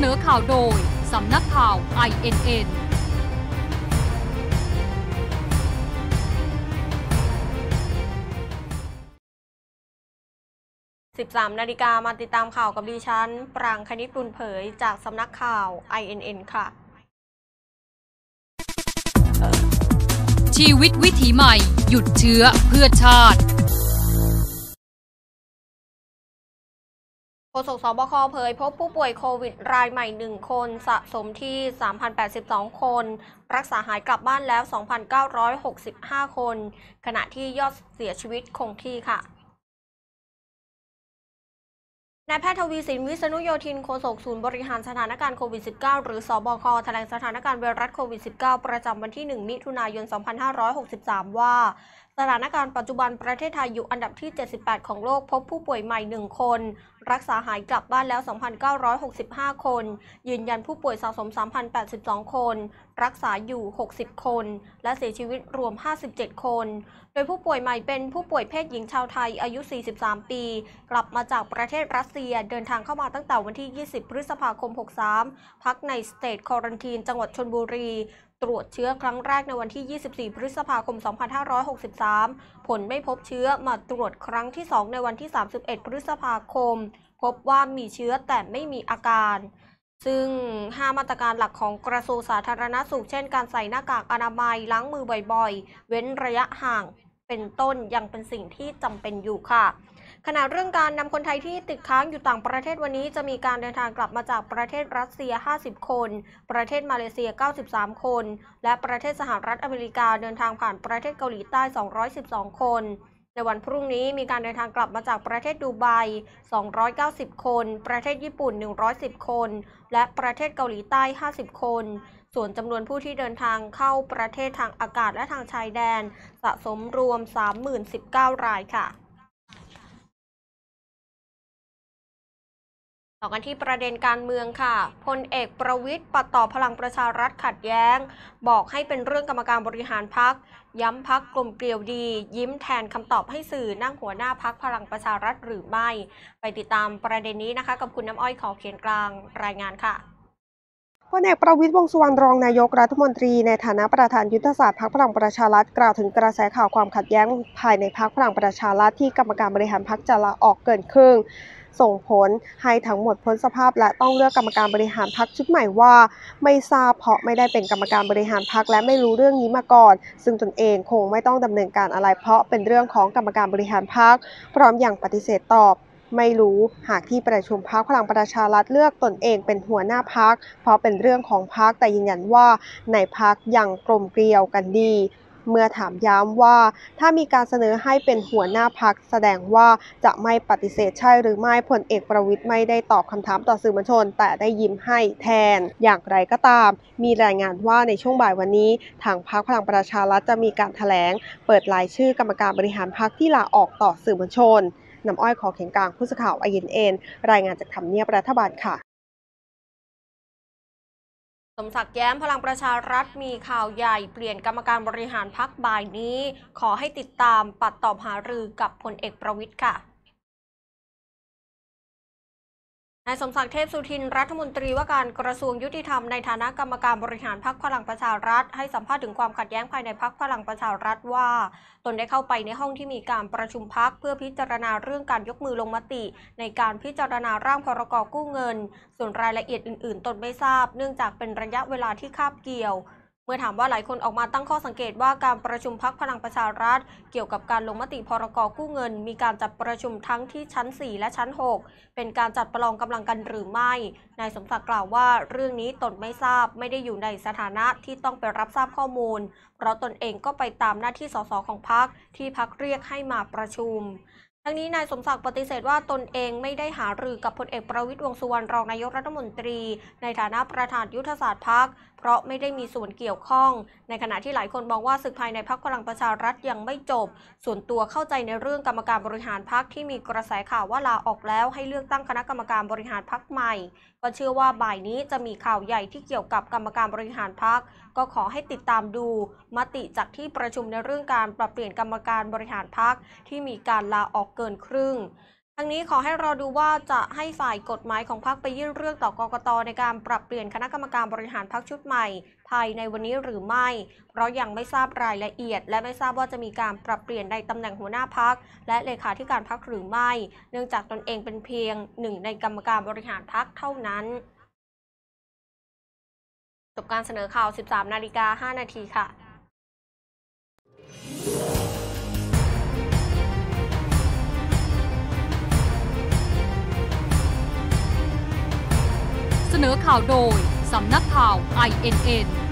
เสนอข่าวโดย สำนักข่าว INN ามนาฬิกามาติดตามข่าวกับดิฉัน ปรางคณิตบุญเผยจากสำนักข่าว INN ค่ะ ชีวิตวิถีใหม่ หยุดเชื้อเพื่อชาติโฆษกสบคเผยพบผู้ป่วยโควิด รายใหม่ 1 คนสะสมที่3,082 คน รักษาหายกลับบ้านแล้ว 2,965 คน ขณะที่ยอดเสียชีวิตคงที่ค่ะนายแพทย์ทวีสินวิษณุโยธินโฆษกศูนย์บริหารสถานการณ์โควิด -19 หรือสอบคแถลงสถานการณ์ไวรัสโควิด -19 ประจำวันที่1มิถุนายน 2563 ว่า สถานการณ์ปัจจุบันประเทศไทยอยู่อันดับที่ 78 ของโลก พบผู้ป่วยใหม่ 1 คนรักษาหายกลับบ้านแล้ว 2,965 คน ยืนยันผู้ป่วยสะสม 3,082 คน รักษาอยู่ 60 คน และเสียชีวิตรวม 57 คน โดยผู้ป่วยใหม่เป็นผู้ป่วยเพศหญิงชาวไทยอายุ 43 ปี กลับมาจากประเทศรัสเซีย เดินทางเข้ามาตั้งแต่วันที่ 20 พฤษภาคม 63 พักในสเตทคอรันทีน จังหวัดชนบุรีตรวจเชื้อครั้งแรกในวันที่ 24 พฤษภาคม 2563 ผลไม่พบเชื้อมาตรวจครั้งที่ 2 ในวันที่ 31 พฤษภาคม พบว่ามีเชื้อแต่ไม่มีอาการ ซึ่ง 5 มาตรการหลักของกระทรวงสาธารณสุข เช่นการใส่หน้ากากอนามัยล้างมือบ่อยๆ เว้นระยะห่าง เป็นต้น ยังเป็นสิ่งที่จำเป็นอยู่ค่ะขณะเรื่องการนำคนไทยที่ติดค้างอยู่ต่างประเทศวันนี้จะมีการเดินทางกลับมาจากประเทศรัสเซีย 50 คน ประเทศมาเลเซีย 93 คน และประเทศสหรัฐอเมริกา เดินทางผ่านประเทศเกาหลีใต้212คน ในวันพรุ่งนี้มีการเดินทางกลับมาจากประเทศดูไบ290 คน ประเทศญี่ปุ่น 110 คน และประเทศเกาหลีใต้ 50 คน ส่วนจำนวนผู้ที่เดินทางเข้าประเทศทางอากาศและทางชายแดนสะสมรวม30,019รายค่ะต่อกันที่ประเด็นการเมืองค่ะพลเอกประวิทย์ปัดต่อพลังประชารัฐขัดแย้ง บอกให้เป็นเรื่องกรรมการบริหารพักย้ำพักกลมเกลียวดี ยิ้มแทนคำตอบให้สื่อนั่งหัวหน้าพักพลังประชารัฐหรือไม่ ไปติดตามประเด็นนี้นะคะกับคุณน้ำอ้อยขอเขียนกลางรายงานค่ะพลเอกประวิทย์วงสุวรรณรองนายกรัฐมนตรี ในฐานะประธานยุทธศาสตร์พรรคพลังประชารัฐกล่าวถึงกระแสข่าวความขัดแย้งภายในพรรคพลังประชารัฐที่กรรมการบริหารพรรคจะลาออกเกินครึ่งส่งผลให้ทั้งหมดพ้นสภาพและต้องเลือกกรรมการบริหารพรรคชุดใหม่ว่าไม่ทราบเพราะไม่ได้เป็นกรรมการบริหารพรรคและไม่รู้เรื่องนี้มาก่อน ซึ่งตนเองคงไม่ต้องดำเนินการอะไร เพราะเป็นเรื่องของกรรมการบริหารพรรคพร้อมอย่างปฏิเสธตอบ ไม่รู้หากที่ประชุมพักพลังประชารัฐเลือกตนเองเป็นหัวหน้าพักเพราะเป็นเรื่องของพักแต่ยืนยันว่า ในพักยังกลมเกลียวกันดีเมื่อถามย้ำว่าถ้ามีการเสนอให้เป็นหัวหน้าพัก แสดงว่าจะไม่ปฏิเสธใช่หรือไม่พลเอกประวิทย์ไม่ได้ตอบคำถามต่อสื่อมวลชน แต่ได้ยิ้มให้แทน อย่างไรก็ตาม มีรายงานว่าในช่วงบ่ายวันนี้ ทางพักพลังประชารัฐจะมีการถแถลง เปิดรายชื่อกรรมการบริหารพักที่ลาออกต่อสื่อมวลชนน้ำอ้อยขอเข็งกลางผู้สื่อข่าวไอเอ็นเอ็นรายงานจากทำเนียบรัฐบาลค่ะสมศักดิ์แย้มพลังประชารัฐมีข่าวใหญ่เปลี่ยนกรรมการบริหารพักบ่ายนี้ ขอให้ติดตามปัดตอบหารือกับพลเอกประวิทย์ค่ะนายสมศักดิ์เทพสุทินรัฐมนตรีว่าการกระทรวงยุติธรรมในฐานะกรรมการบริหารพรรคพลังประชารัฐ ให้สัมภาษณ์ถึงความขัดแย้งภายในพรรคพลังประชารัฐว่า ตนได้เข้าไปในห้องที่มีการประชุมพรรคเพื่อพิจารณาเรื่องการยกมือลงมติ ในการพิจารณาร่างพรกกู้เงิน ส่วนรายละเอียดอื่น ๆ ตนไม่ทราบเนื่องจากเป็นระยะเวลาที่คาบเกี่ยวเมื่อถามว่าหลายคนออกมาตั้งข้อสังเกตว่าการประชุมพักพลังประชารัฐ เกี่ยวกับการลงมติพรกกู้เงิน มีการจัดประชุมทั้งที่ชั้น 4 และชั้น 6 เป็นการจัดประลองกำลังกันหรือไม่นายสมศักดิ์กล่าวว่า เรื่องนี้ตนไม่ทราบไม่ได้อยู่ในสถานะที่ต้องไปรับทราบข้อมูลเพราะตนเองก็ไปตามหน้าที่สสของพักที่พักเรียกให้มาประชุมทั้งนี้นายสมศักดิ์ปฏิเสธว่าตนเองไม่ได้หารือกับพลเอกประวิตรวงสุวรรณรองนายกรัฐมนตรี ในฐานะประธานยุทธศาสตร์พักเพราะไม่ได้มีส่วนเกี่ยวข้อง ในขณะที่หลายคนมองว่าศึกภายในพักพลังประชารัฐยังไม่จบ ส่วนตัวเข้าใจในเรื่องกรรมการบริหารพักที่มีกระแสข่าวว่าลาออกแล้ว ให้เลือกตั้งคณะกรรมการบริหารพักใหม่ก็เชื่อว่าบ่ายนี้จะมีข่าวใหญ่ที่เกี่ยวกับกรรมการบริหารพักก็ขอให้ติดตามดูมติจากที่ประชุมในเรื่องการปรับเปลี่ยนกรรมการบริหารพักที่มีการลาออกกินครึ่งทั้งนี้ขอให้รอดูว่าจะให้ฝ่ายกฎหมายของพรรคไปยื่นเรื่องต่อกกตในการปรับเปลี่ยนคณะกรรมการบริหารพรรคชุดใหม่ ภายในวันนี้หรือไม่ เพราะยังไม่ทราบรายละเอียด และไม่ทราบว่าจะมีการปรับเปลี่ยนในตำแหน่งหัวหน้าพรรคและเลขาธิการพรรคหรือไม่ เนื่องจากตนเองเป็นเพียงหนึ่งในกรรมการบริหารพรรคเท่านั้นจบการเสนอข่าว 13 นาฬิกา5นาทีค่ะข่าวโดยสำนักข่าว INN